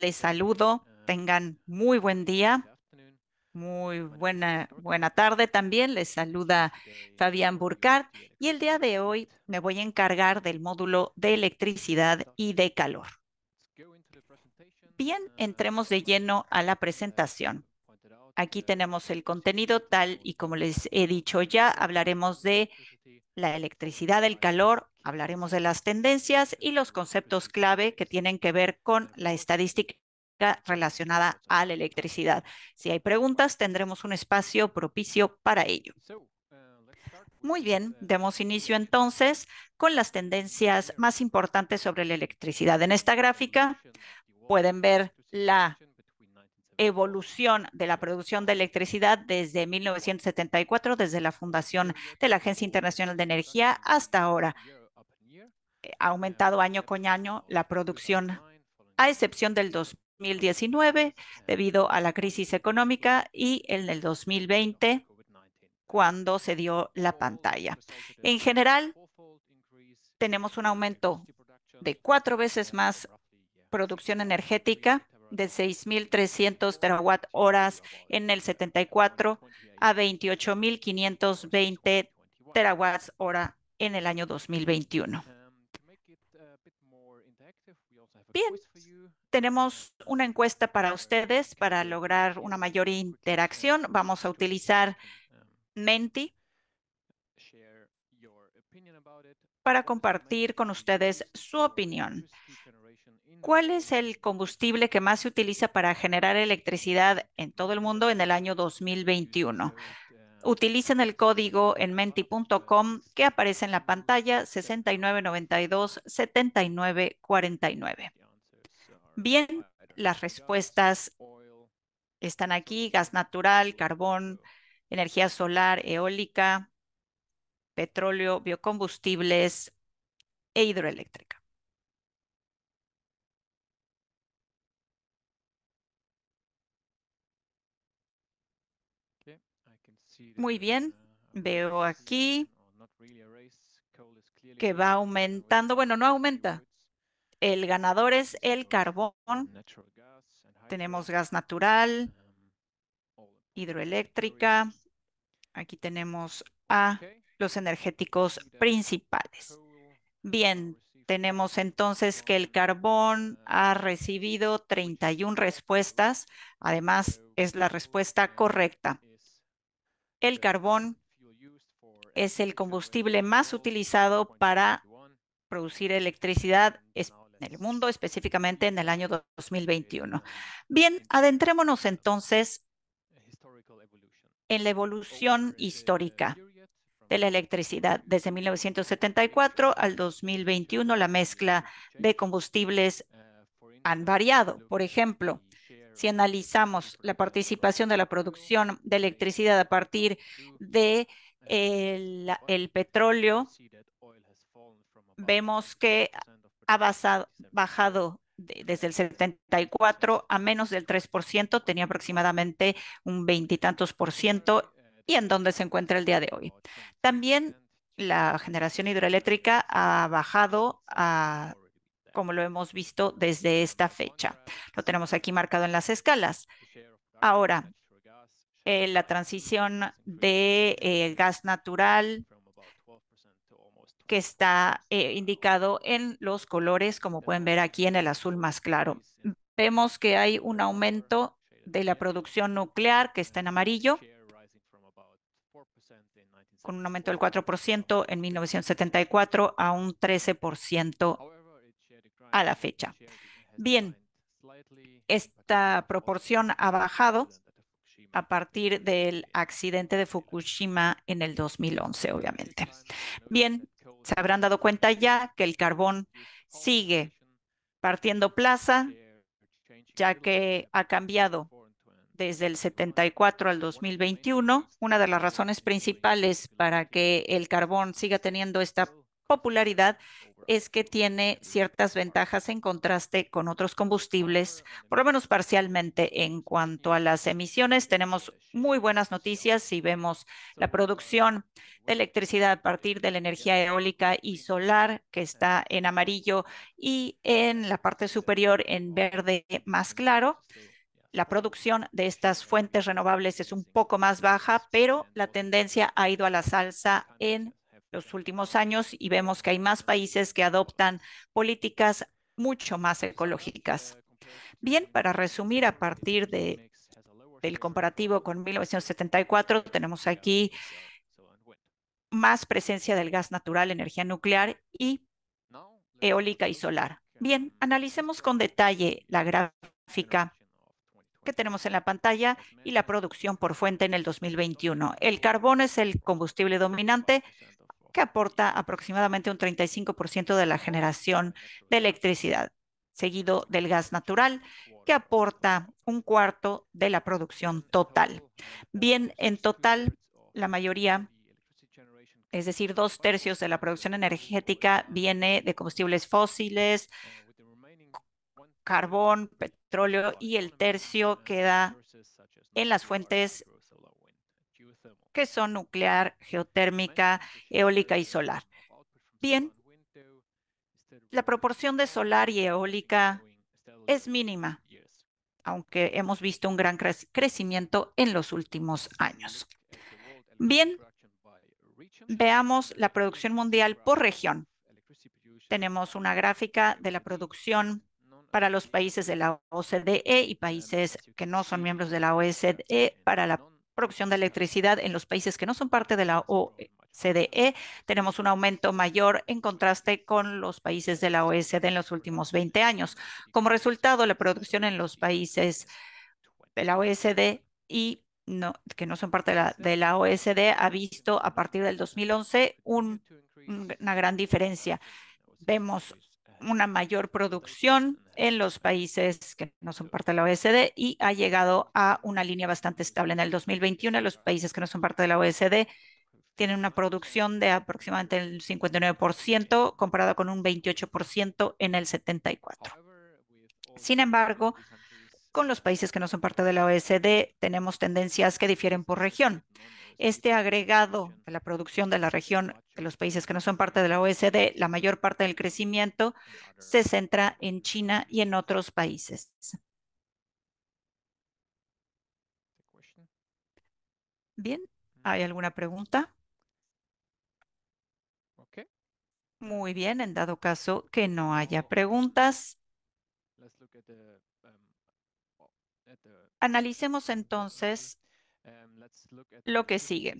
Les saludo. Ah, tengan muy buen día. Muy buena, buena tarde también. Les saluda Fabián Burkhardt. Y el día de hoy me voy a encargar del módulo de electricidad y de calor. Bien, uh, entremos de lleno a la presentación. Aquí tenemos el contenido tal y como les he dicho ya, hablaremos de la electricidad, el calor Hablaremos de las tendencias y los conceptos clave que tienen que ver con la estadística relacionada a la electricidad. Si hay preguntas, tendremos un espacio propicio para ello. Uh, Muy bien, demos inicio entonces con las tendencias más importantes sobre la electricidad. En esta gráfica pueden ver la evolución de la producción de electricidad desde 1974, desde la fundación de la Agencia Internacional de Energía hasta ahora. Eh, ha aumentado año con año la producción, a excepción del 2019 debido a la crisis económica y en el 2020 cuando se dio la pantalla. En general, tenemos un aumento de cuatro veces más producción energética de 6.300 terawatt horas en el 74 a 28.520 terawatts hora en el año 2021. Bien, pues, pues, este tenemos una encuesta para ustedes para lograr una mayor interacción. Vamos a utilizar em, Menti para compartir con ustedes su opinión. ¿Cuál es el combustible que más se utiliza para generar electricidad en todo el mundo en el año 2021? Este, ah, Utilicen el código en menti.com que aparece en la pantalla 6992-7949. Bien, las respuestas están aquí, gas natural, carbón, energía solar, eólica, petróleo, biocombustibles e hidroeléctrica. Muy bien, veo aquí que va aumentando, bueno, no aumenta, el ganador es el carbón. Tenemos gas natural, um, hidroeléctrica. Aquí tenemos a los energéticos principales. Bien, tenemos entonces que el carbón ha recibido 31 respuestas. Además, es la respuesta correcta. El carbón es el combustible más utilizado para producir electricidad, es el mundo, específicamente en el año 2021. Eh, Bien, adentrémonos entonces en la evolución histórica de la electricidad. Desde 1974 al 2021, la mezcla de combustibles eh, han variado. Por ejemplo, si analizamos la participación de la producción de electricidad a partir de eh, el petróleo, vemos que ha bajado desde el 74 a menos del 3%, tenía aproximadamente un veintitantos por ciento y en donde se encuentra el día de hoy. También la generación hidroeléctrica ha bajado a como lo hemos visto desde esta fecha. Lo tenemos aquí marcado en las escalas. Ahora, eh, la transición de eh, gas natural que está eh, indicado en los colores, como pueden ver aquí en el azul más claro. Vemos que hay un aumento de la producción nuclear, que está en amarillo, con un aumento del 4% en 1974 a un 13% a la fecha. Bien, esta proporción ha bajado a partir del accidente de Fukushima en el 2011, obviamente. Bien, se habrán dado cuenta ya que el carbón sigue partiendo plaza, ya que ha cambiado desde el 74 al 2021. Una de las razones principales para que el carbón siga teniendo esta popularidad es que tiene ciertas ventajas en contraste con otros combustibles, por lo menos parcialmente en cuanto a las emisiones. Tenemos muy buenas noticias si vemos la producción de electricidad a partir de la energía eólica y solar, que está en amarillo, y en la parte superior en verde más claro. La producción de estas fuentes renovables es un poco más baja, pero la tendencia ha ido a la salsa en los últimos años y vemos que hay más países que adoptan políticas mucho más ecológicas. Bien, para resumir, a partir de, del comparativo con 1974, tenemos aquí más presencia del gas natural, energía nuclear y eólica y solar. Bien, analicemos con detalle la gráfica que tenemos en la pantalla y la producción por fuente en el 2021. El carbón es el combustible dominante, que aporta aproximadamente un 35% de la generación de electricidad, seguido del gas natural, que aporta un cuarto de la producción total. Bien, en total, la mayoría, es decir, dos tercios de la producción energética viene de combustibles fósiles, carbón, petróleo y el tercio queda en las fuentes que son nuclear, geotérmica, eólica y solar. Bien, la proporción de solar y eólica es mínima, aunque hemos visto un gran crecimiento en los últimos años. Bien, veamos la producción mundial por región. Tenemos una gráfica de la producción para los países de la OCDE y países que no son miembros de la OCDE para la producción de electricidad en los países que no son parte de la OCDE. Tenemos un aumento mayor en contraste con los países de la OSD en los últimos 20 años. Como resultado, la producción en los países de la OSD y no, que no son parte de la, de OSD ha visto a partir del 2011 un, una gran diferencia. Vemos una mayor producción en los países que no son parte de la OSD y ha llegado a una línea bastante estable. En el 2021, los países que no son parte de la OSD tienen una producción de aproximadamente el 59% comparado con un 28% en el 74. Sin embargo, con los países que no son parte de la OSD tenemos tendencias que difieren por región este agregado de la producción de la región de los países que no son parte de la OSD, la mayor parte del crecimiento se centra en China y en otros países. Bien, ¿hay alguna pregunta? Muy bien, en dado caso que no haya preguntas. Um, oh, Analicemos entonces lo que sigue.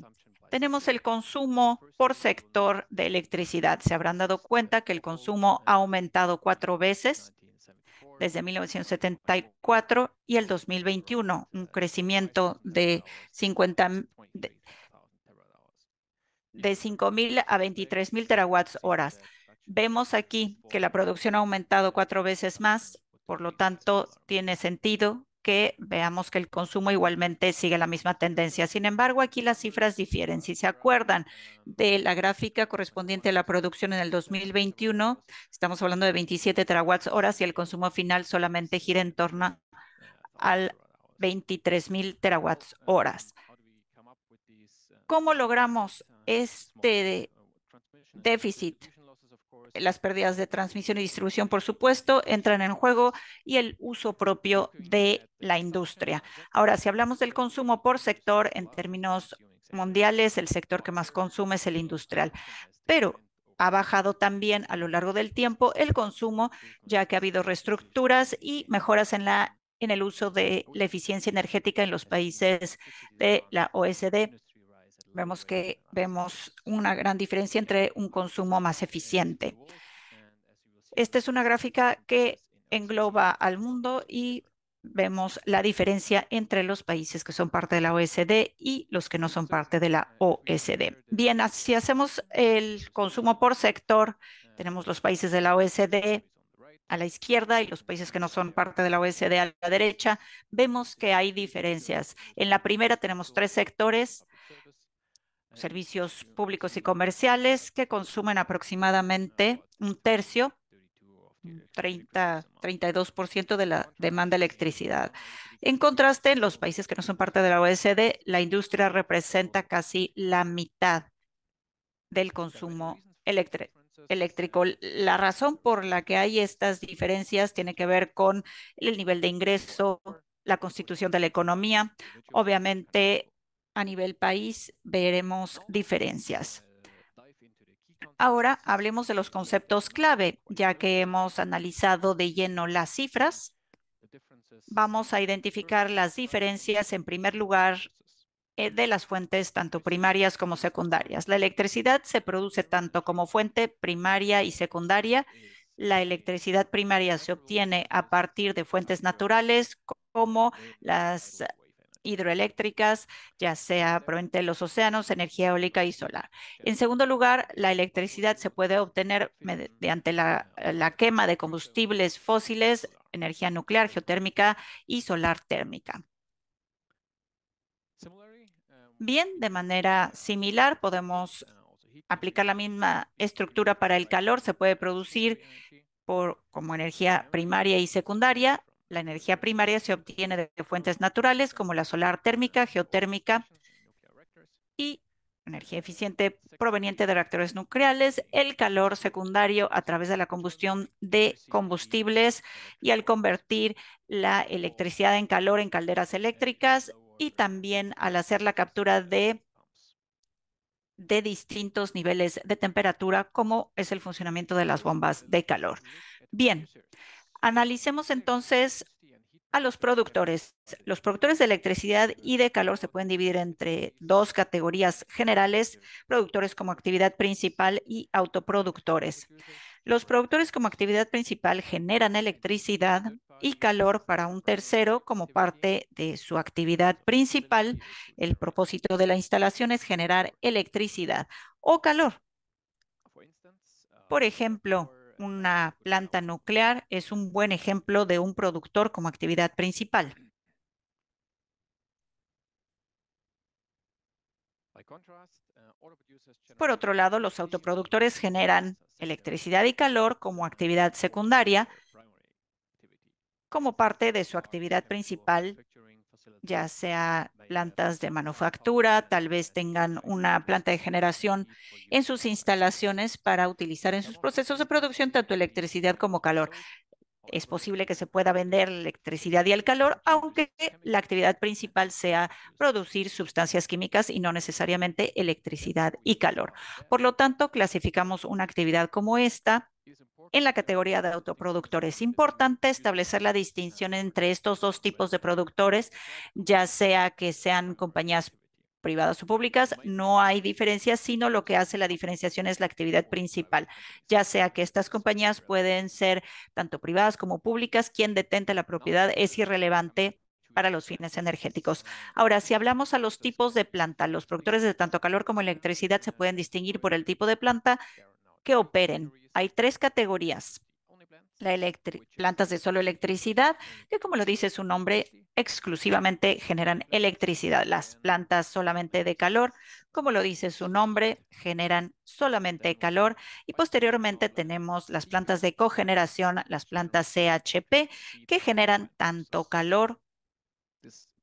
Tenemos el consumo por sector de electricidad. Se habrán dado cuenta que el consumo ha aumentado cuatro veces desde 1974 y el 2021, un crecimiento de 50 de, 5.000 a 23.000 terawatts horas. Vemos aquí que la producción ha aumentado cuatro veces más, por lo tanto, tiene sentido que veamos que el consumo igualmente sigue la misma tendencia. Sin embargo, aquí las cifras difieren. Si se acuerdan de la gráfica correspondiente a la producción en el 2021, estamos hablando de 27 terawatts horas y el consumo final solamente gira en torno al 23 mil terawatts horas. ¿Cómo logramos este déficit las pérdidas de transmisión y distribución, por supuesto, entran en juego y el uso propio de la industria. Ahora, si hablamos del consumo por sector, en términos mundiales, el sector que más consume es el industrial. Pero ha bajado también a lo largo del tiempo el consumo, ya que ha habido reestructuras y mejoras en la en el uso de la eficiencia energética en los países de la OSD vemos que vemos una gran diferencia entre un consumo más eficiente. Esta es una gráfica que engloba al mundo y vemos la diferencia entre los países que son parte de la OSD y los que no son parte de la OSD. Bien, si hacemos el consumo por sector, tenemos los países de la OSD a la izquierda y los países que no son parte de la OSD a la derecha, vemos que hay diferencias. En la primera tenemos tres sectores servicios públicos y comerciales que consumen aproximadamente un tercio, 30, 32% de la demanda de electricidad. En contraste, en los países que no son parte de la OECD, la industria representa casi la mitad del consumo eléctrico. La razón por la que hay estas diferencias tiene que ver con el nivel de ingreso, la constitución de la economía. Obviamente, a nivel país veremos diferencias. Ahora hablemos de los conceptos clave, ya que hemos analizado de lleno las cifras. Vamos a identificar las diferencias en primer lugar eh, de las fuentes tanto primarias como secundarias. La electricidad se produce tanto como fuente primaria y secundaria. La electricidad primaria se obtiene a partir de fuentes naturales como las hidroeléctricas, ya sea proveniente de los océanos, energía eólica y solar. En segundo lugar, la electricidad se puede obtener mediante la, quema de combustibles fósiles, energía nuclear, geotérmica y solar térmica. Um, Bien, de manera similar, podemos uh, aplicar la misma estructura para el calor. Se puede producir por, como energía primaria y secundaria la energía primaria se obtiene de fuentes naturales como la solar térmica, geotérmica y energía eficiente proveniente de reactores nucleares, el calor secundario a través de la combustión de combustibles y al convertir la electricidad en calor en calderas eléctricas y también al hacer la captura de, de distintos niveles de temperatura, como es el funcionamiento de las bombas de calor. Bien, Analicemos entonces a los productores. Los productores de electricidad y de calor se pueden dividir entre dos categorías generales, productores como actividad principal y autoproductores. Los productores como actividad principal generan electricidad y calor para un tercero como parte de su actividad principal. El propósito de la instalación es generar electricidad o calor. Por ejemplo, una planta nuclear es un buen ejemplo de un productor como actividad principal. Por otro lado, los autoproductores generan electricidad y calor como actividad secundaria, como parte de su actividad principal ya sea plantas de manufactura, tal vez tengan una planta de generación en sus instalaciones para utilizar en sus procesos de producción tanto electricidad como calor. Es posible que se pueda vender electricidad y el calor, aunque la actividad principal sea producir sustancias químicas y no necesariamente electricidad y calor. Por lo tanto, clasificamos una actividad como esta en la categoría de autoproductores. Es importante establecer la distinción entre estos dos tipos de productores, ya sea que sean compañías privadas o públicas, no hay diferencia, sino lo que hace la diferenciación es la actividad principal, ya sea que estas compañías pueden ser tanto privadas como públicas, quien detente la propiedad es irrelevante para los fines energéticos. Ahora, si hablamos a los tipos de planta, los productores de tanto calor como electricidad se pueden distinguir por el tipo de planta que operen. Hay tres categorías. La plantas de solo electricidad, que como lo dice su nombre, exclusivamente generan electricidad. Las plantas solamente de calor, como lo dice su nombre, generan solamente calor. Y posteriormente tenemos las plantas de cogeneración, las plantas CHP, que generan tanto calor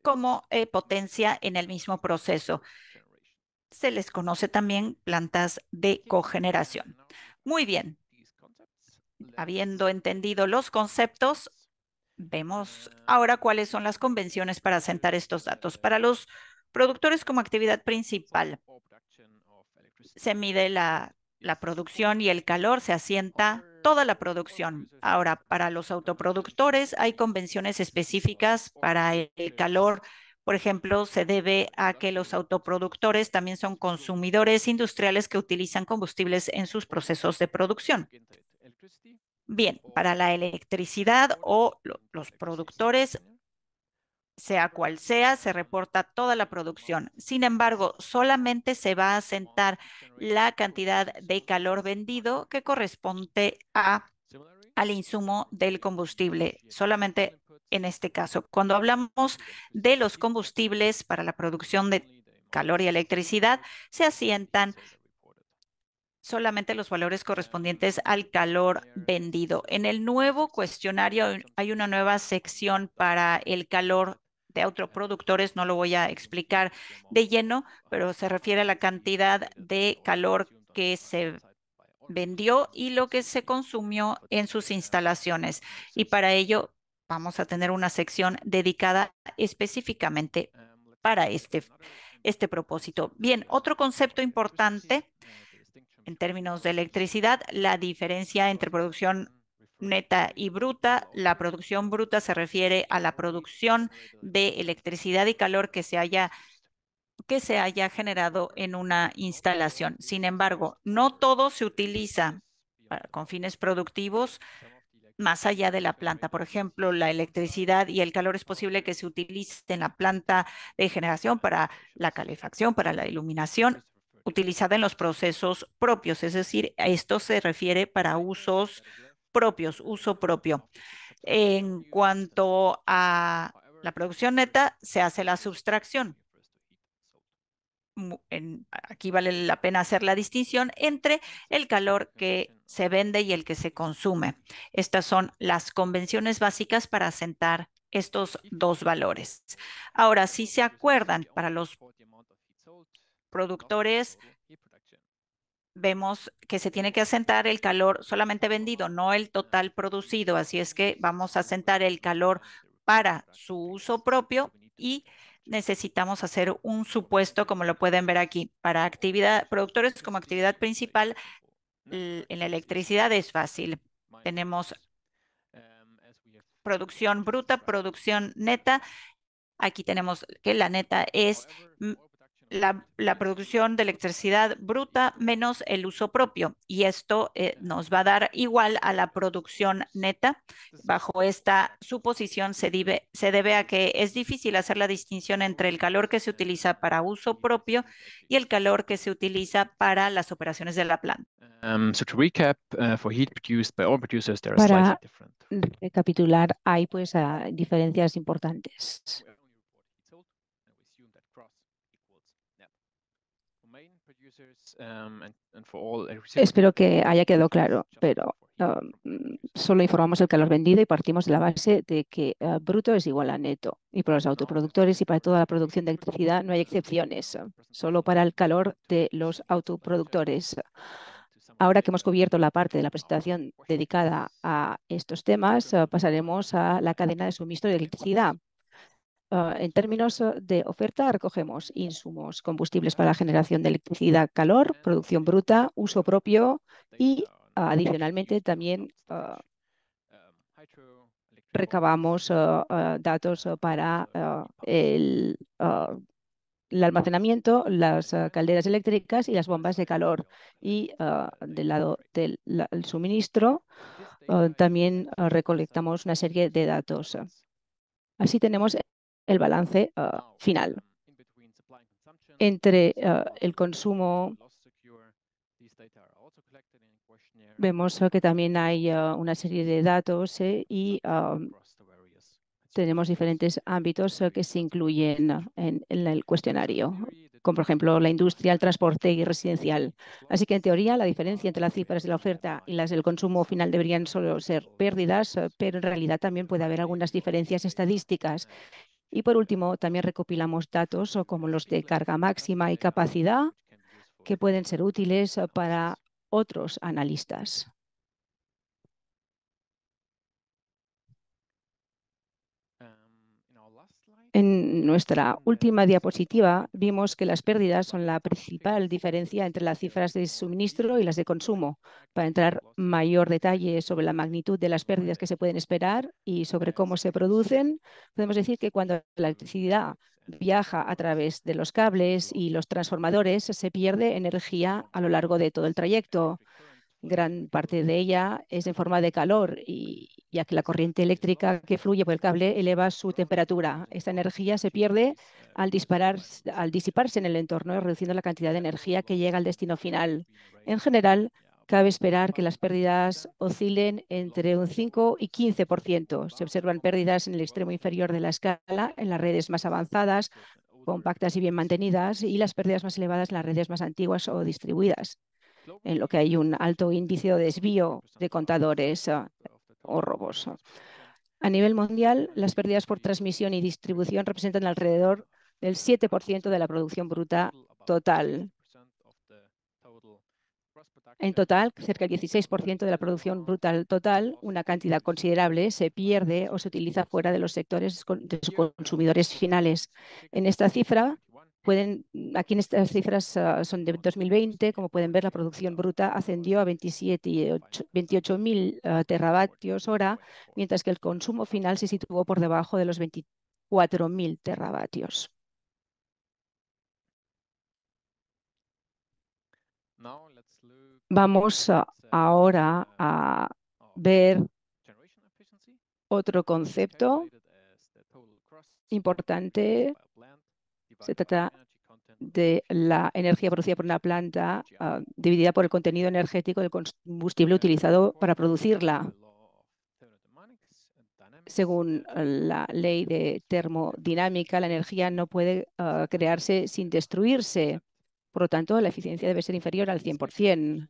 como eh, potencia en el mismo proceso se les conoce también plantas de cogeneración. Muy bien. Habiendo entendido los conceptos, vemos ahora cuáles son las convenciones para asentar estos datos. Para los productores como actividad principal, se mide la, producción y el calor, se asienta toda la producción. Ahora, para los autoproductores hay convenciones específicas para el calor por ejemplo, se debe a que los autoproductores también son consumidores industriales que utilizan combustibles en sus procesos de producción. Bien, para la electricidad o los productores, sea cual sea, se reporta toda la producción. Sin embargo, solamente se va a asentar la cantidad de calor vendido que corresponde al insumo del combustible. Solamente en este caso. Cuando hablamos de los combustibles para la producción de calor y electricidad, se asientan solamente los valores correspondientes al calor vendido. En el nuevo cuestionario hay una nueva sección para el calor de autoproductores, no lo voy a explicar de lleno, pero se refiere a la cantidad de calor que se vendió y lo que se consumió en sus instalaciones. Y para ello vamos a tener una sección dedicada específicamente para este, este propósito. Bien, otro concepto importante en términos de electricidad, la diferencia entre producción neta y bruta. La producción bruta se refiere a la producción de electricidad y calor que se haya que se haya generado en una instalación. Sin embargo, no todo se utiliza con fines productivos más allá de la planta. Por ejemplo, la electricidad y el calor es posible que se utilice en la planta de generación para la calefacción, para la iluminación, utilizada en los procesos propios. Es decir, esto se refiere para usos propios, uso propio. En cuanto a la producción neta, se hace la sustracción aquí vale la pena hacer la distinción entre el calor que se vende y el que se consume. Estas son las convenciones básicas para asentar estos dos valores. Ahora, si se este acuerdan, para los productores vemos que se tiene que asentar el calor solamente vendido, no el total producido. Así es que vamos a asentar el calor para su uso propio y necesitamos hacer un supuesto, como lo pueden ver aquí, para actividad, productores como actividad principal, en la electricidad es fácil. Tenemos producción bruta, producción neta. Aquí tenemos que la neta es mm, la, producción de electricidad bruta menos el uso propio. Y esto eh, nos va a dar igual a la producción neta. Bajo esta suposición se debe, se debe a que es difícil hacer la distinción entre el calor que se utiliza para uso propio y el calor que se utiliza para las operaciones de la planta. para recapitular, hay pues ah, diferencias importantes. Um, Espero que haya quedado claro, pero um, solo informamos el calor vendido y partimos de la base de que eh, bruto es igual a neto. Y para los autoproductores y para toda la producción de electricidad no hay excepciones, solo para el calor de los autoproductores. Ahora que hemos cubierto la parte de la presentación dedicada a estos temas, eh, pasaremos a la cadena de suministro de electricidad. Ah, en términos eh, de oferta, recogemos insumos, combustibles para la generación de electricidad, calor, producción bruta, uso propio y ah, adicionalmente también ah, recabamos datos para el, el, almacenamiento, las calderas eléctricas y las bombas de calor. Y del lado del suministro, también recolectamos una serie de datos. Así tenemos el balance ah, final entre ah, el consumo. Vemos ah, que también hay una serie de datos eh, y tenemos diferentes ámbitos que se incluyen en el cuestionario como por ejemplo la industria, el transporte y residencial. Así que en teoría la diferencia entre las cifras de la oferta y las del consumo final deberían solo ser pérdidas, pero en realidad también puede haber algunas diferencias estadísticas y por último, también recopilamos datos como los de carga máxima y capacidad que pueden ser útiles eh, para otros analistas. En nuestra última diapositiva vimos que las pérdidas son la principal diferencia entre las cifras de suministro y las de consumo. Para entrar mayor detalle sobre la magnitud de las pérdidas que se pueden esperar y sobre cómo se producen, podemos decir que cuando la electricidad viaja a través de los cables y los transformadores, se pierde energía a lo largo de todo el trayecto. Gran parte de ella es en forma de calor y ya que la corriente eléctrica que fluye por el cable eleva su temperatura. Esta energía se pierde al, al disiparse en el entorno, reduciendo la cantidad de energía que llega al destino final. En general, cabe esperar que las pérdidas oscilen entre un 5 y 15%. Se observan pérdidas en el extremo inferior de la escala, en las redes más avanzadas, compactas y bien mantenidas, y las pérdidas más elevadas en las redes más antiguas o distribuidas, en lo que hay un alto índice de desvío de contadores o A nivel mundial, las pérdidas por transmisión y distribución representan alrededor del 7% de la producción bruta total. En total, cerca del 16% de la producción bruta total, una cantidad considerable, se pierde o se utiliza fuera de los sectores de sus consumidores finales. En esta cifra aquí en estas cifras ah, son de 2020, como pueden ver, la producción bruta ascendió a 28.000 28 ah, hora, mientras que el consumo final se situó por debajo de los 24.000 teravatios. Vamos ahora a ver otro concepto importante se trata de la energía producida por una planta ah, dividida por el contenido energético del combustible utilizado para producirla. Según eh, la ley de termodinámica, la energía no puede ah, crearse sin destruirse. Por lo tanto, la eficiencia debe ser inferior al 100%.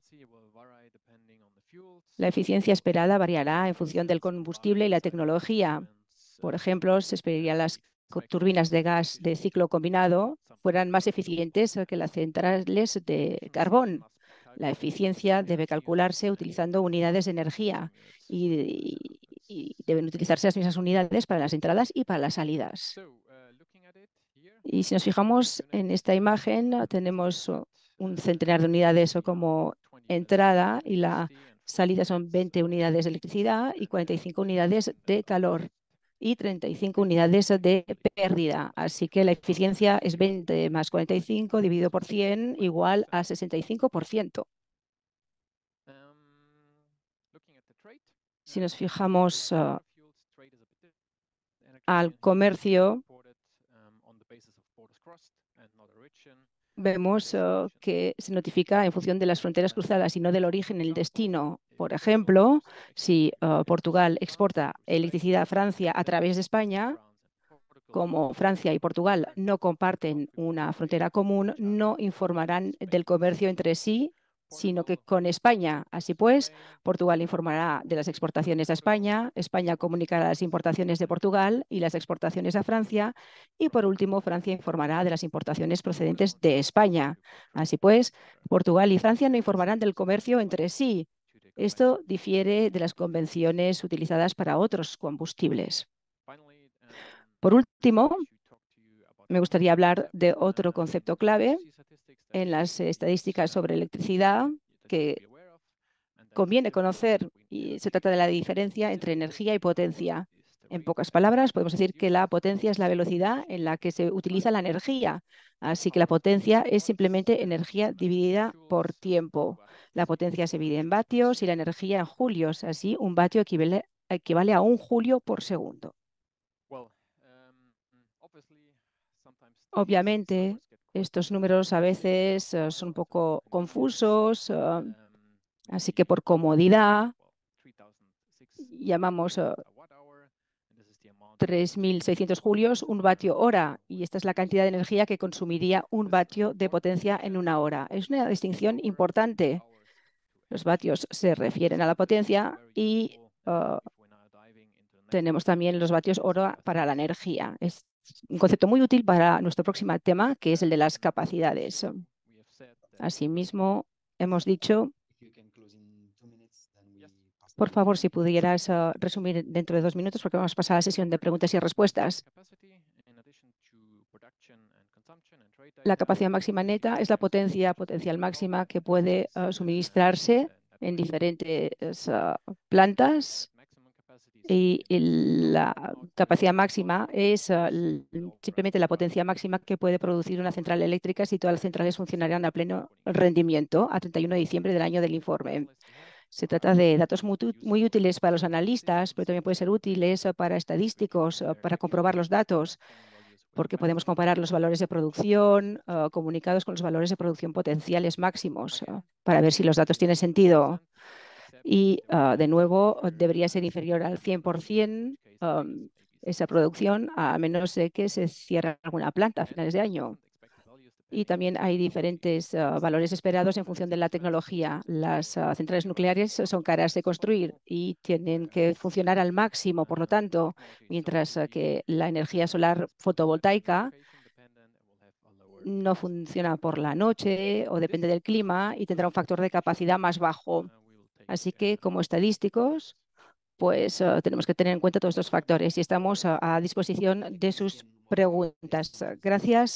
La eficiencia esperada variará en función del combustible y la tecnología. Por ejemplo, se esperarían las turbinas de gas de ciclo combinado fueran más eficientes que las centrales de carbón. La eficiencia debe calcularse utilizando unidades de energía y, y deben utilizarse las mismas unidades para las entradas y para las salidas. Y si nos fijamos en esta imagen, tenemos un centenar de unidades como entrada y la salida son 20 unidades de electricidad y 45 unidades de calor y 35 unidades de pérdida. Así que la eficiencia es 20 más 45 dividido por 100 igual a 65%. Um, si nos uh, fijamos uh, al comercio, um, vemos uh, que se notifica en función de las fronteras cruzadas y no del origen, el destino. Por ejemplo, si uh, Portugal exporta electricidad a Francia a través de España, como Francia y Portugal no comparten una frontera común, no informarán del comercio entre sí, sino que con España. Así pues, Portugal informará de las exportaciones a España, España comunicará las importaciones de Portugal y las exportaciones a Francia, y por último, Francia informará de las importaciones procedentes de España. Así pues, Portugal y Francia no informarán del comercio entre sí, esto difiere de las convenciones utilizadas para otros combustibles. Um, Por último, me gustaría hablar de uh, otro concepto clave en las estadísticas sobre electricidad que conviene conocer y se trata de la diferencia entre energía y potencia. En pocas palabras, podemos decir que la potencia es la velocidad en la que se utiliza la energía. Así que la potencia es simplemente energía dividida por tiempo. La potencia se divide en vatios y la energía en julios. Así, un vatio equivale, a un julio por segundo. Em, mm, Obviamente, estos números a veces eh, son un poco confusos, eh, em, así que por comodidad llamamos eh, 3.600 julios, un vatio hora, y esta es la cantidad de energía que consumiría un vatio de potencia en una hora. Es una distinción importante. Los vatios se refieren a la potencia y uh, tenemos también los vatios hora para la energía. Es un concepto muy útil para nuestro próximo tema, que es el de las capacidades. Asimismo, hemos dicho por favor, si pudieras eh, resumir dentro de dos minutos, porque vamos a pasar a la sesión de preguntas y respuestas. La capacidad máxima neta es la potencia potencial máxima que puede suministrarse en diferentes plantas y la capacidad máxima es simplemente la potencia máxima que puede producir una central eléctrica si todas las centrales funcionarían a pleno rendimiento a 31 de diciembre del año del informe. Se trata de datos muy, útiles para los analistas, pero también pueden ser útiles eh, para estadísticos, eh, para comprobar los datos porque podemos comparar los valores de producción eh, comunicados con los valores de producción potenciales máximos para ver si los datos tienen sentido. Y, de nuevo, debería ser inferior al 100% esa producción, a menos de que se cierre alguna planta a finales de año y también hay diferentes ah, valores esperados en función de la tecnología. Las ah, centrales nucleares son caras de construir y tienen que funcionar al máximo. Por lo tanto, mientras ah, que la energía solar fotovoltaica no funciona por la noche o depende del clima y tendrá un factor de capacidad más bajo. Así que como estadísticos, pues tenemos que tener en cuenta todos estos factores y estamos a disposición de sus preguntas. Gracias.